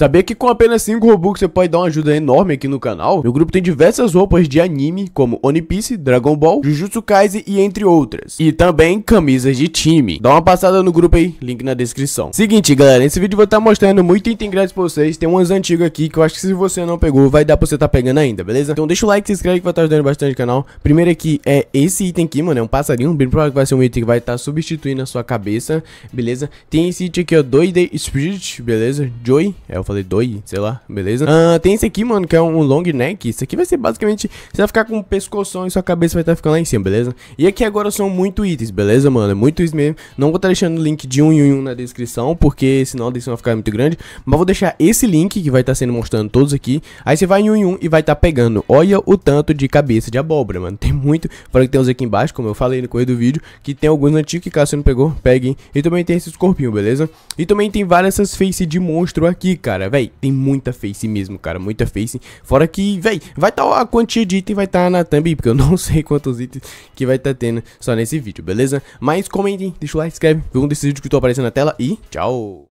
Saber que com apenas 5 Robux você pode dar uma ajuda enorme aqui no canal? Meu grupo tem diversas roupas de anime, como One Piece, Dragon Ball, Jujutsu Kaisen e entre outras. E também camisas de time. Dá uma passada no grupo aí, link na descrição. Seguinte, galera, nesse vídeo eu vou estar tá mostrando muito item grátis pra vocês. Tem umas antigas aqui que eu acho que se você não pegou, vai dar pra você tá pegando ainda, beleza? Então deixa o like, se inscreve que vai estar tá ajudando bastante o canal. Primeiro aqui é esse item aqui, mano, é um passarinho. Bem provável que vai ser um item que vai estar tá substituindo a sua cabeça, beleza? Tem esse item aqui, ó, Doide Spirit, beleza? Joy, é o falei doi, sei lá, beleza? Ah, tem esse aqui, mano, que é um long neck. Isso aqui vai ser basicamente, você vai ficar com o pescoção e sua cabeça vai estar tá ficando lá em cima, beleza? E aqui agora são muito itens, beleza, mano? É muito isso mesmo. Não vou estar tá deixando o link de um em um na descrição, porque senão a descrição vai ficar muito grande. Mas vou deixar esse link que vai estar tá sendo mostrando todos aqui. Aí você vai em um em um e vai estar tá pegando. Olha o tanto de cabeça de abóbora, mano. Tem muito. Falei que tem uns aqui embaixo, como eu falei no correr do vídeo, que tem alguns antigos que caso você não pegou, peguem. E também tem esse escorpião, beleza? E também tem várias essas face de monstro aqui, cara cara. Véi, tem muita face mesmo, cara. Muita face. Fora que, véi, vai estar tá, a quantia de item vai estar tá na thumb, porque eu não sei quantos itens que vai estar tá tendo só nesse vídeo, beleza? Mas comentem, deixa o like, se inscreve, vê um desses vídeos que tô aparecendo na tela e tchau!